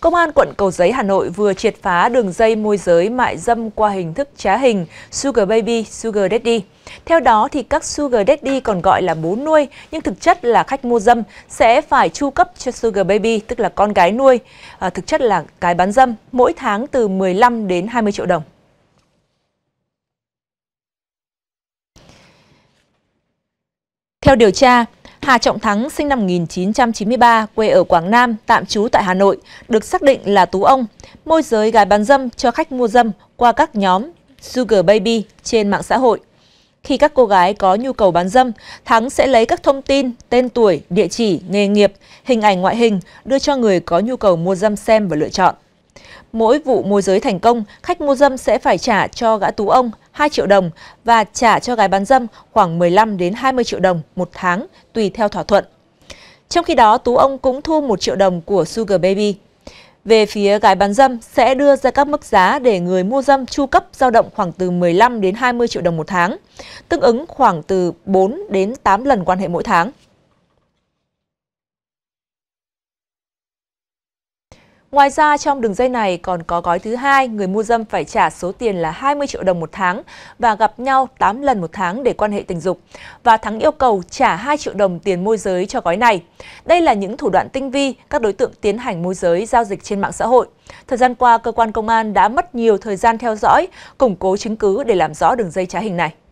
Công an quận Cầu Giấy, Hà Nội vừa triệt phá đường dây môi giới mại dâm qua hình thức trá hình Sugar Baby, Sugar Daddy. Theo đó, thì các Sugar Daddy còn gọi là bố nuôi, nhưng thực chất là khách mua dâm, sẽ phải chu cấp cho Sugar Baby, tức là con gái nuôi, à, thực chất là cái bán dâm, mỗi tháng từ 15 đến 20 triệu đồng. Theo điều tra, Hà Trọng Thắng sinh năm 1993, quê ở Quảng Nam, tạm trú tại Hà Nội, được xác định là tú ông, môi giới gái bán dâm cho khách mua dâm qua các nhóm Sugar Baby trên mạng xã hội. Khi các cô gái có nhu cầu bán dâm, Thắng sẽ lấy các thông tin, tên tuổi, địa chỉ, nghề nghiệp, hình ảnh ngoại hình đưa cho người có nhu cầu mua dâm xem và lựa chọn. Mỗi vụ môi giới thành công, khách mua dâm sẽ phải trả cho gã tú ông 2 triệu đồng và trả cho gái bán dâm khoảng 15 đến 20 triệu đồng một tháng tùy theo thỏa thuận. Trong khi đó, Tú Ông cũng thu 1 triệu đồng của Sugar Baby. Về phía gái bán dâm sẽ đưa ra các mức giá để người mua dâm chu cấp dao động khoảng từ 15 đến 20 triệu đồng một tháng, tương ứng khoảng từ 4 đến 8 lần quan hệ mỗi tháng. Ngoài ra, trong đường dây này còn có gói thứ hai, người mua dâm phải trả số tiền là 20 triệu đồng một tháng và gặp nhau 8 lần một tháng để quan hệ tình dục. Và Thắng yêu cầu trả 2 triệu đồng tiền môi giới cho gói này. Đây là những thủ đoạn tinh vi các đối tượng tiến hành môi giới giao dịch trên mạng xã hội. Thời gian qua, cơ quan công an đã mất nhiều thời gian theo dõi, củng cố chứng cứ để làm rõ đường dây trá hình này.